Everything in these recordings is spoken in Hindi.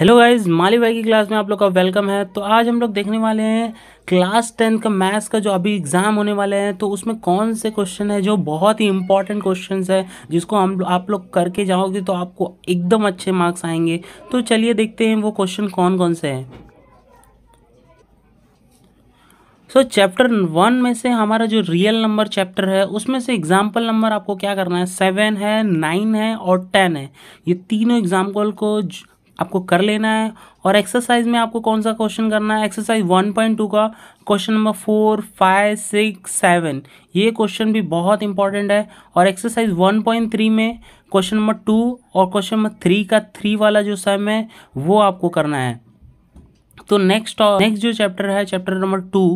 हेलो गाइज माली भाई की क्लास में आप लोग का वेलकम है तो आज हम लोग देखने वाले हैं क्लास टेंथ का मैथ्स का जो अभी एग्ज़ाम होने वाले हैं तो उसमें कौन से क्वेश्चन है जो बहुत ही इंपॉर्टेंट क्वेश्चन है जिसको हम आप लोग करके जाओगे तो आपको एकदम अच्छे मार्क्स आएंगे तो चलिए देखते हैं वो क्वेश्चन कौन कौन से हैं सो चैप्टर वन में से हमारा जो रियल नंबर चैप्टर है उसमें से एग्जाम्पल नंबर आपको क्या करना है सेवन है नाइन है और टेन है ये तीनों एग्जाम्पल को आपको कर लेना है और एक्सरसाइज में आपको कौन सा क्वेश्चन करना है एक्सरसाइज वन पॉइंट टू का question number four five six seven ये क्वेश्चन भी बहुत इंपॉर्टेंट है और एक्सरसाइज वन पॉइंट थ्री में क्वेश्चन नंबर टू और क्वेश्चन नंबर थ्री का थ्री वाला जो सम है वो आपको करना है तो नेक्स्ट नेक्स्ट जो चैप्टर है चैप्टर नंबर टू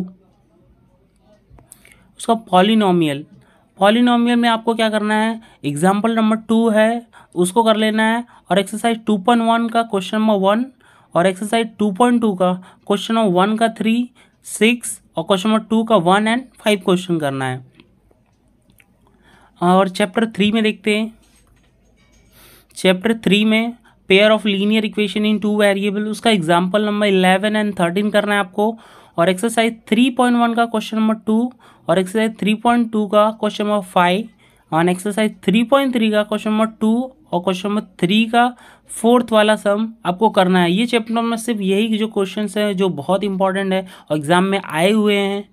उसका पॉलिनोमियल पॉलिनोमियल में आपको क्या करना है एग्जाम्पल नंबर टू है उसको कर लेना है और एक्सरसाइज टू पॉइंट वन का क्वेश्चन नंबर वन और एक्सरसाइज टू पॉइंट टू का क्वेश्चन नंबर वन का थ्री सिक्स और क्वेश्चन नंबर टू का वन एंड फाइव क्वेश्चन करना है और चैप्टर थ्री में देखते हैं चैप्टर थ्री में pair of linear equation in two variable उसका example number eleven and thirteen करना है आपको और एक्सरसाइज थ्री पॉइंट वन का क्वेश्चन नंबर टू और एक्सरसाइज थ्री पॉइंट टू का क्वेश्चन नंबर फाइव और एक्सरसाइज थ्री पॉइंट थ्री का क्वेश्चन नंबर टू और क्वेश्चन नंबर थ्री का फोर्थ वाला सम आपको करना है ये चैप्टर में सिर्फ यही जो क्वेश्चन हैं जो बहुत इंपॉर्टेंट है और एग्जाम में आए हुए हैं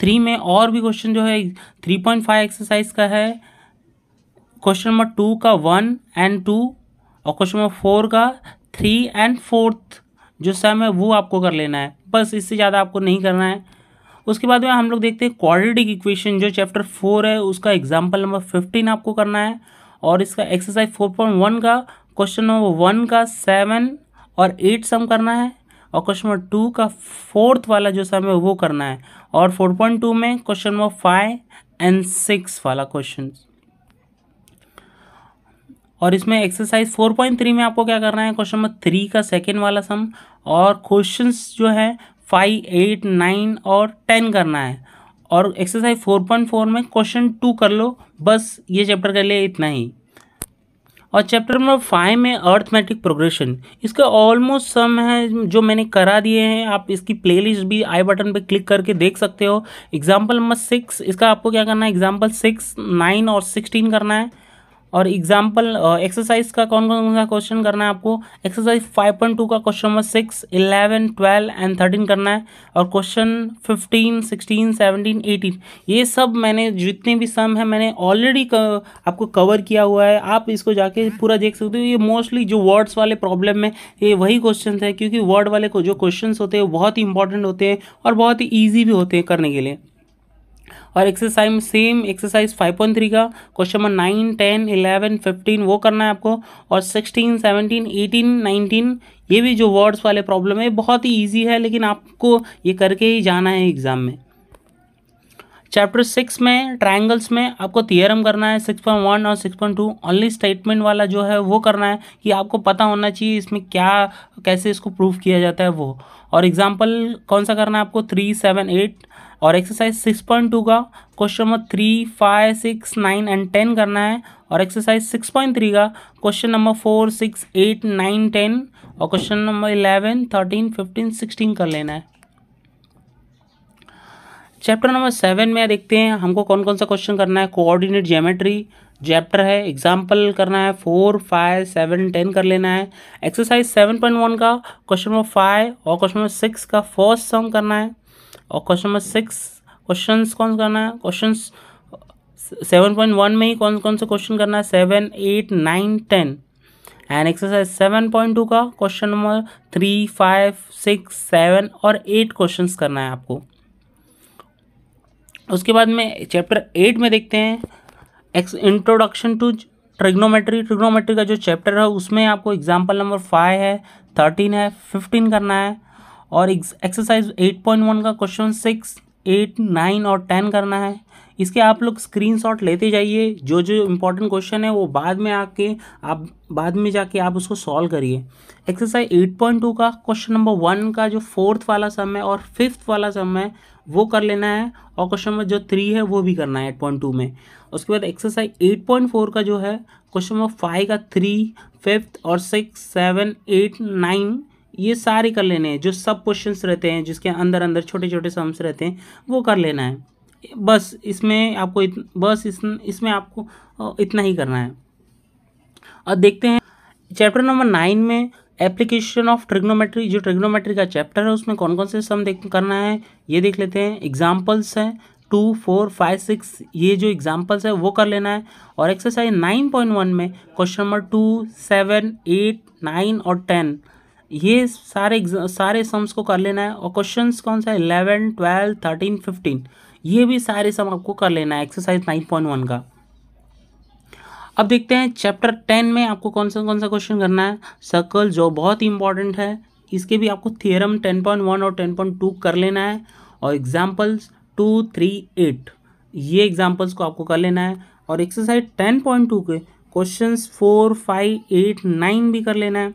थ्री में और भी क्वेश्चन जो है थ्री पॉइंट फाइव एक्सरसाइज का है क्वेश्चन नंबर टू का वन एंड टू और क्वेश्चन नंबर फोर का थ्री एंड फोर्थ जो सम है वो आपको कर लेना है बस इससे ज़्यादा आपको नहीं करना है उसके बाद में हम लोग देखते हैं क्वाड्रेटिक इक्वेशन जो चैप्टर फोर है उसका एग्जाम्पल नंबर फिफ्टीन आपको करना है और इसका एक्सरसाइज फोर पॉइंट वन का क्वेश्चन नंबर वन का सेवन और एट सम करना है और क्वेश्चन नंबर टू का फोर्थ वाला जो सम है वो करना है और फोर पॉइंट टू में question number five and six वाला क्वेश्चन और इसमें एक्सरसाइज 4.3 में आपको क्या करना है क्वेश्चन नंबर थ्री का सेकेंड वाला सम और क्वेश्चन जो है फाइव एट नाइन और टेन करना है और एक्सरसाइज 4.4 में क्वेश्चन टू कर लो बस ये चैप्टर कर लिए इतना ही और चैप्टर नंबर फाइव में अर्थमेटिक प्रोग्रेशन इसके ऑलमोस्ट सम है जो मैंने करा दिए हैं आप इसकी प्लेलिस्ट भी आई बटन पे क्लिक करके देख सकते हो एग्जाम्पल नंबर सिक्स इसका आपको क्या करना है एग्जाम्पल सिक्स नाइन और सिक्सटीन करना है और एग्जाम्पल एक्सरसाइज uh, का कौन कौन सा क्वेश्चन करना है आपको एक्सरसाइज 5.2 का question number six eleven twelve and thirteen करना है और question fifteen sixteen seventeen eighteen ये सब मैंने जितने भी सम है मैंने ऑलरेडी आपको कवर किया हुआ है आप इसको जाके पूरा देख सकते हो ये मोस्टली जो वर्ड्स वाले प्रॉब्लम है ये वही क्वेश्चन है क्योंकि वर्ड वाले को जो क्वेश्चन होते हैं बहुत ही इंपॉर्टेंट होते हैं और बहुत ही ईजी भी होते हैं करने के लिए और एक्सरसाइज सेम एक्सरसाइज 5.3 का question number nine ten eleven fifteen वो करना है आपको और सिक्सटीन सेवनटीन एटीन नाइनटीन ये भी जो वर्ड्स वाले प्रॉब्लम है बहुत ही ईजी है लेकिन आपको ये करके ही जाना है एग्ज़ाम में चैप्टर सिक्स में ट्रायंगल्स में आपको थियरम करना है सिक्स पॉइंट वन और six point two only statement वाला जो है वो करना है कि आपको पता होना चाहिए इसमें क्या कैसे इसको प्रूव किया जाता है वो और एग्जाम्पल कौन सा करना है आपको थ्री सेवन एट और एक्सरसाइज सिक्स पॉइंट टू का question number three five six nine and ten करना है और एक्सरसाइज सिक्स पॉइंट थ्री का question number four six eight nine ten और question number eleven thirteen fifteen sixteen कर लेना है चैप्टर नंबर सेवन में देखते हैं हमको कौन कौन सा क्वेश्चन करना है कोऑर्डिनेट जियोमेट्री चैप्टर है एग्जाम्पल करना है फोर फाइव सेवन टेन कर लेना है एक्सरसाइज सेवन पॉइंट वन का क्वेश्चन नंबर फाइव और क्वेश्चन नंबर सिक्स का फर्स्ट सम करना है और क्वेश्चन नंबर सिक्स क्वेश्चन कौन करना है क्वेश्चन सेवन पॉइंट वन में ही कौन कौन सा क्वेश्चन करना है seven eight nine ten and exercise seven point two का question number three five six seven और एट क्वेश्चंस करना है आपको उसके बाद में चैप्टर एट में देखते हैं X introduction to trigonometry trigonometry का जो चैप्टर है उसमें आपको एग्जाम्पल नंबर फाइव है थर्टीन है फिफ्टीन करना है और एक्सरसाइज एट पॉइंट वन का क्वेश्चन सिक्स एट नाइन और टेन करना है इसके आप लोग स्क्रीनशॉट लेते जाइए जो जो इंपॉर्टेंट क्वेश्चन है वो बाद में आके आप बाद में जाके आप उसको सॉल्व करिए एक्सरसाइज एट पॉइंट टू का क्वेश्चन नंबर वन का जो फोर्थ वाला सम है और फिफ्थ वाला सम है वो कर लेना है और क्वेश्चन नंबर जो थ्री है वो भी करना है एट पॉइंट टू में उसके बाद एक्सरसाइज एट पॉइंट फोर का जो है क्वेश्चन नंबर फाइव का थ्री फिफ्थ और सिक्स सेवन एट नाइन ये सारे कर लेने हैं जो सब क्वेश्चंस रहते हैं जिसके अंदर अंदर छोटे छोटे सम्स रहते हैं वो कर लेना है बस इसमें आपको इत, बस इस, इसमें आपको इतना ही करना है और देखते हैं चैप्टर नंबर नाइन में एप्लीकेशन ऑफ ट्रिग्नोमेट्री जो ट्रिग्नोमेट्री का चैप्टर है उसमें कौन कौन से सम देख करना है ये देख लेते हैं एग्जाम्पल्स हैं टू फोर फाइव सिक्स ये जो एग्जाम्पल्स है वो कर लेना है और एक्सरसाइज नाइन पॉइंट वन में question number two seven eight nine और टेन ये सारे सारे सम्स को कर लेना है और क्वेश्चंस कौन सा है इलेवन ट्वेल्व थर्टीन फिफ्टीन ये भी सारे सम आपको कर लेना है एक्सरसाइज नाइन पॉइंट वन का अब देखते हैं चैप्टर टेन में आपको कौन सा कौन सा क्वेश्चन करना है सर्कल जो बहुत इंपॉर्टेंट है इसके भी आपको थियरम टेन पॉइंट वन और टेन पॉइंट टू कर लेना है और एग्जाम्पल्स टू थ्री एट ये एग्जाम्पल्स को आपको कर लेना है और एक्सरसाइज टेन पॉइंट टू के question four five eight nine भी कर लेना है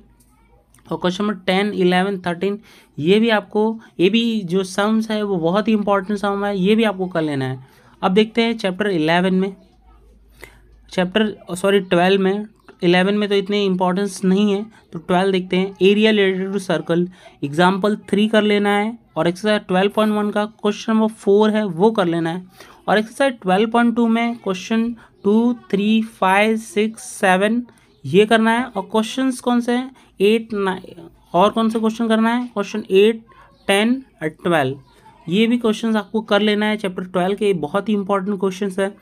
और question number ten eleven thirteen ये भी आपको ये भी जो सम्स है वो बहुत ही इंपॉर्टेंट सम है ये भी आपको कर लेना है अब देखते हैं चैप्टर इलेवन में चैप्टर सॉरी ट्वेल्व में इलेवन में तो इतने इंपॉर्टेंस नहीं है तो ट्वेल्व देखते हैं area related to circle example three कर लेना है और एक्सरसाइज ट्वेल्व पॉइंट वन का क्वेश्चन नंबर फोर है वो कर लेना है और एक्सरसाइज ट्वेल्व पॉइंट टू में question two three five six seven ये करना है और क्वेश्चन कौन से हैं एट नाइन और कौन से क्वेश्चन करना है क्वेश्चन एट टेन और ट्वेल्व ये भी क्वेश्चन आपको कर लेना है चैप्टर ट्वेल्व के बहुत ही इंपॉर्टेंट क्वेश्चन है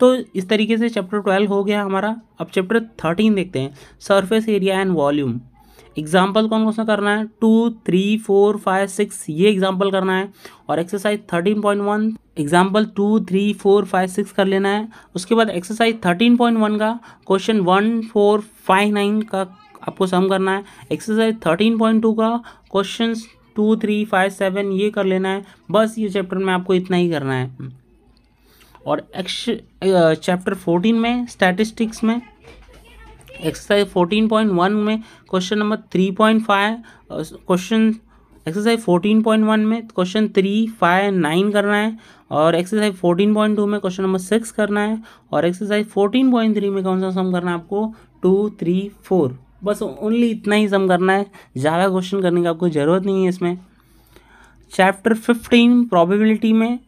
तो इस तरीके से चैप्टर ट्वेल्व हो गया हमारा अब चैप्टर थर्टीन देखते हैं surface area and volume example कौन कौन सा करना है two three four five six ये एग्जाम्पल करना है और exercise thirteen point one example two three four five six कर लेना है उसके बाद एक्सरसाइज थर्टीन पॉइंट वन का question one four five nine का आपको सम करना है एक्सरसाइज थर्टीन पॉइंट टू का question two three five seven ये कर लेना है बस ये चैप्टर में आपको इतना ही करना है और एक्स चैप्टर फोर्टीन में स्टैटिस्टिक्स में एक्सरसाइज फोर्टीन पॉइंट वन में question number three point five question exercise fourteen point one में क्वेश्चन थ्री फाइव नाइन करना है और एक्सरसाइज फोर्टीन पॉइंट टू में क्वेश्चन नंबर सिक्स करना है और एक्सरसाइज फोर्टीन पॉइंट थ्री में कौन सा सम करना है आपको टू थ्री फोर बस ओनली इतना ही सम करना है ज़्यादा क्वेश्चन करने की आपको ज़रूरत नहीं है इसमें चैप्टर फिफ्टीन प्रोबेबिलिटी में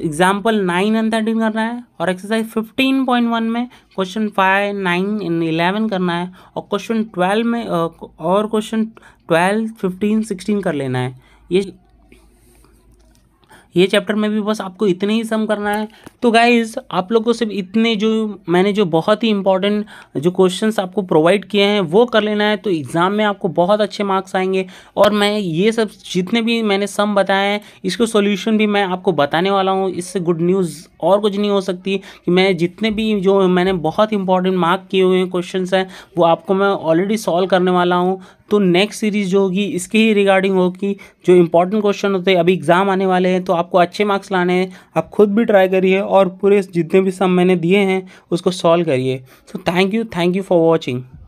एग्जाम्पल नाइन एंड थर्टीन करना है और एक्सरसाइज फिफ्टीन पॉइंट वन में question five nine and eleven करना है और क्वेश्चन ट्वेल्व में और क्वेश्चन ट्वेल्व फिफ्टीन सिक्सटीन कर लेना है ये ये चैप्टर में भी बस आपको इतने ही सम करना है तो गाइज आप लोग को सिर्फ इतने जो मैंने जो बहुत ही इंपॉर्टेंट जो क्वेश्चंस आपको प्रोवाइड किए हैं वो कर लेना है तो एग्ज़ाम में आपको बहुत अच्छे मार्क्स आएंगे और मैं ये सब जितने भी मैंने सम बताए हैं इसको सोल्यूशन भी मैं आपको बताने वाला हूँ इससे गुड न्यूज़ और कुछ नहीं हो सकती कि मैं जितने भी जो मैंने बहुत इंपॉर्टेंट मार्क किए हुए क्वेश्चन हैं वो आपको मैं ऑलरेडी सॉल्व करने वाला हूँ तो नेक्स्ट सीरीज जो होगी इसके ही रिगार्डिंग होगी जो इंपॉर्टेंट क्वेश्चन होते हैं अभी एग्ज़ाम आने वाले हैं तो आपको अच्छे मार्क्स लाने हैं आप खुद भी ट्राई करिए और पूरे जितने भी सब मैंने दिए हैं उसको सॉल्व करिए so thank you thank you for watching